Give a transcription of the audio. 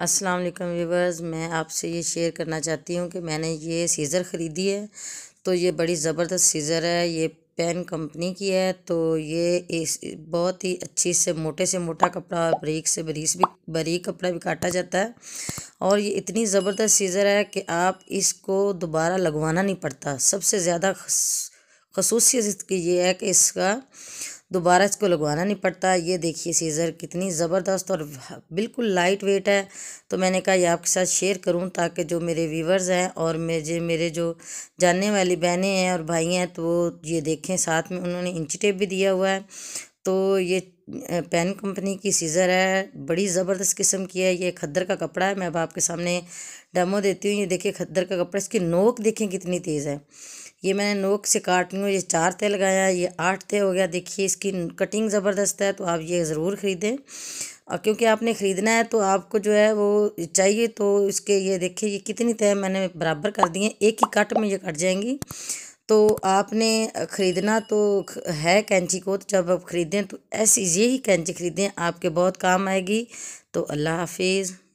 अस्सलाम वालेकुम व्यूवर्स मैं आपसे ये शेयर करना चाहती हूँ कि मैंने ये सीज़र ख़रीदी है तो ये बड़ी ज़बरदस्त सीज़र है ये पेन कंपनी की है तो ये इस बहुत ही अच्छी से मोटे से मोटा कपड़ा बरीक से बरीस भी बरीक कपड़ा भी काटा जाता है और ये इतनी ज़बरदस्त सीज़र है कि आप इसको दोबारा लगवाना नहीं पड़ता सबसे ज़्यादा खसूसियत इसकी ये है कि इसका दोबारा इसको लगवाना नहीं पड़ता ये देखिए सीज़र कितनी ज़बरदस्त और बिल्कुल लाइट वेट है तो मैंने कहा ये आपके साथ शेयर करूँ ताकि जो मेरे व्यूवर्स हैं और मेरे मेरे जो जानने वाली बहनें हैं और भाई हैं तो वो ये देखें साथ में उन्होंने इंची टेप भी दिया हुआ है तो ये पेन कंपनी की सीज़र है बड़ी ज़बरदस्त किस्म की है ये खद्दर का कपड़ा है मैं अब आपके सामने डेमो देती हूँ ये देखिए खद्दर का कपड़ा इसकी नोक देखें कितनी तेज़ है ये मैंने नोक से काट हूँ ये चार तय लगाया ये आठ तय हो गया देखिए इसकी कटिंग ज़बरदस्त है तो आप ये ज़रूर ख़रीदें और क्योंकि आपने ख़रीदना है तो आपको जो है वो चाहिए तो इसके ये देखिए ये कितनी तय मैंने बराबर कर दी एक ही कट में ये कट जाएंगी तो आपने ख़रीदना तो है कैंची को तो जब आप ख़रीदें तो ऐसी ये ही कैंची ख़रीदें आपके बहुत काम आएगी तो अल्लाह हाफिज़